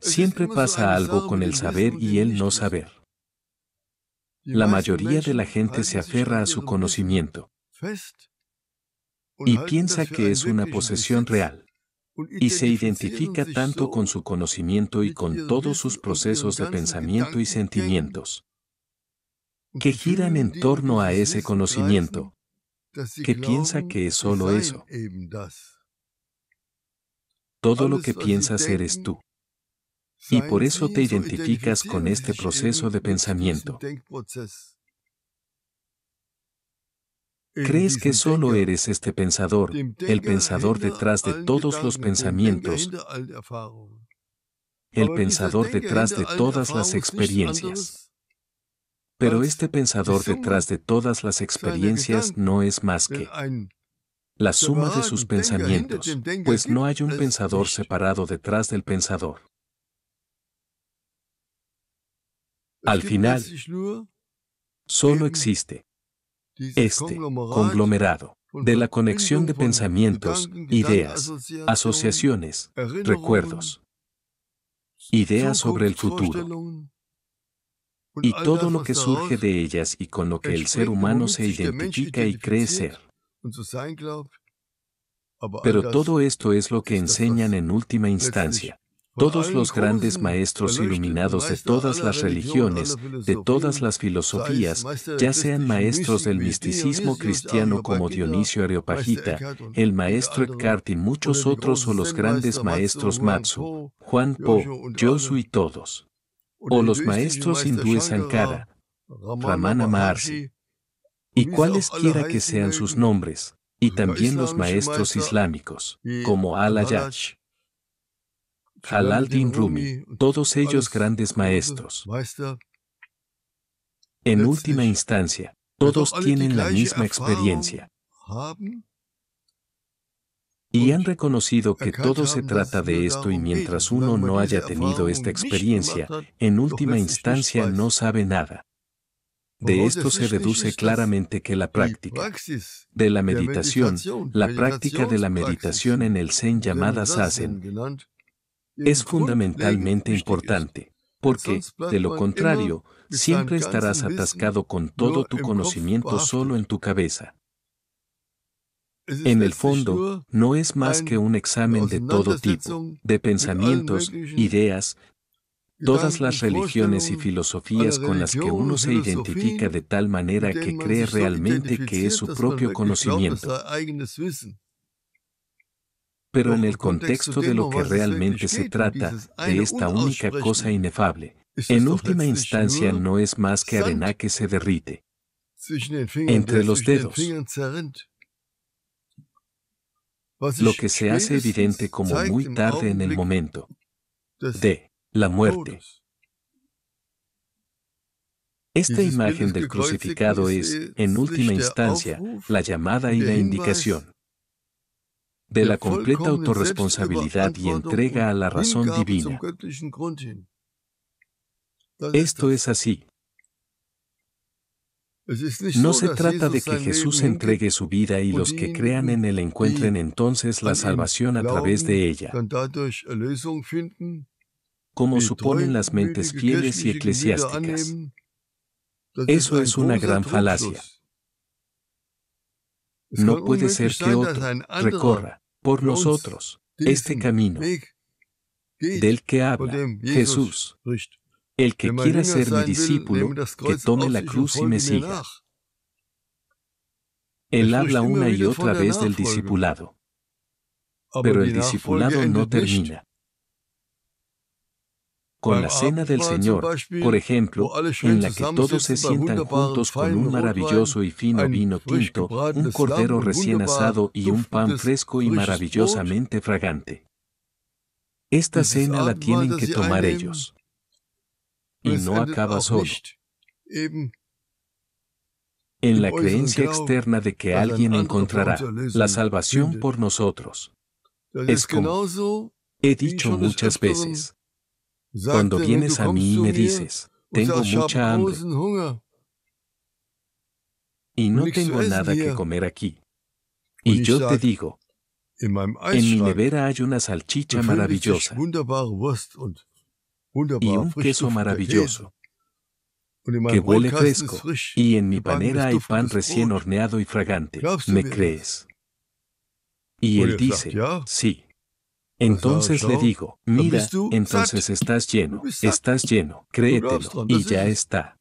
Siempre pasa algo con el saber y el no saber. La mayoría de la gente se aferra a su conocimiento y piensa que es una posesión real y se identifica tanto con su conocimiento y con todos sus procesos de pensamiento y sentimientos que giran en torno a ese conocimiento, que piensa que es solo eso. Todo lo que piensas eres tú y por eso te identificas con este proceso de pensamiento. Crees que solo eres este pensador, el pensador detrás de todos los pensamientos, el pensador este detrás de todas las experiencias. Pero este pensador detrás de todas las experiencias no es más que la suma de sus pensamientos, pues no hay un pensador separado detrás del pensador. Al final, solo existe este conglomerado de la conexión de pensamientos, ideas, asociaciones, recuerdos, ideas sobre el futuro y todo lo que surge de ellas y con lo que el ser humano se identifica y cree ser. Pero todo esto es lo que enseñan en última instancia, todos los grandes maestros iluminados de todas las religiones, de todas las filosofías, ya sean maestros del misticismo cristiano como Dionisio Areopagita, el maestro Eckhart y muchos otros o los grandes maestros Matsu, Juan Po, Yosu y todos. O los maestros hindúes Sankara, Ramana Maharshi. Y cualesquiera que sean sus nombres, y también los maestros islámicos, como al ayash al din Rumi, todos ellos grandes maestros. En última instancia, todos tienen la misma experiencia. Y han reconocido que todo se trata de esto y mientras uno no haya tenido esta experiencia, en última instancia no sabe nada. De esto se deduce claramente que la práctica de la meditación, la práctica de la meditación en el Zen llamada Sazen, es fundamentalmente importante, porque, de lo contrario, siempre estarás atascado con todo tu conocimiento solo en tu cabeza. En el fondo, no es más que un examen de todo tipo, de pensamientos, ideas, todas las religiones y filosofías con las que uno se identifica de tal manera que cree realmente que es su propio conocimiento pero en el contexto de lo que realmente se trata, de esta única cosa inefable, en última instancia no es más que arena que se derrite entre eh, los dedos. Lo que se hace evidente como muy tarde en el momento de la muerte. Esta imagen del crucificado es, en última instancia, la llamada y la indicación de la completa autorresponsabilidad y entrega a la razón divina. Esto es así. No se trata de que Jesús entregue su vida y los que crean en Él encuentren entonces la salvación a través de ella, como suponen las mentes fieles y eclesiásticas. Eso es una gran falacia. No puede ser que otro recorra por nosotros este camino del que habla Jesús. El que quiera ser mi discípulo, que tome la cruz y me siga. Él habla una y otra vez del discipulado. Pero el discipulado no termina con la cena del Señor, por ejemplo, en la que todos se sientan juntos con un maravilloso y fino vino tinto, un cordero recién asado y un pan fresco y maravillosamente fragante. Esta cena la tienen que tomar ellos. Y no acaba solo. En la creencia externa de que alguien encontrará la salvación por nosotros. Es como he dicho muchas veces. Cuando vienes a mí y me dices, tengo mucha hambre y no tengo nada que comer aquí. Y yo te digo, en mi nevera hay una salchicha maravillosa y un queso maravilloso que huele fresco y en mi panera hay pan recién horneado y fragante. ¿Me crees? Y él er dice, sí. Entonces le digo, mira, entonces estás lleno, estás lleno, créetelo, y ya está.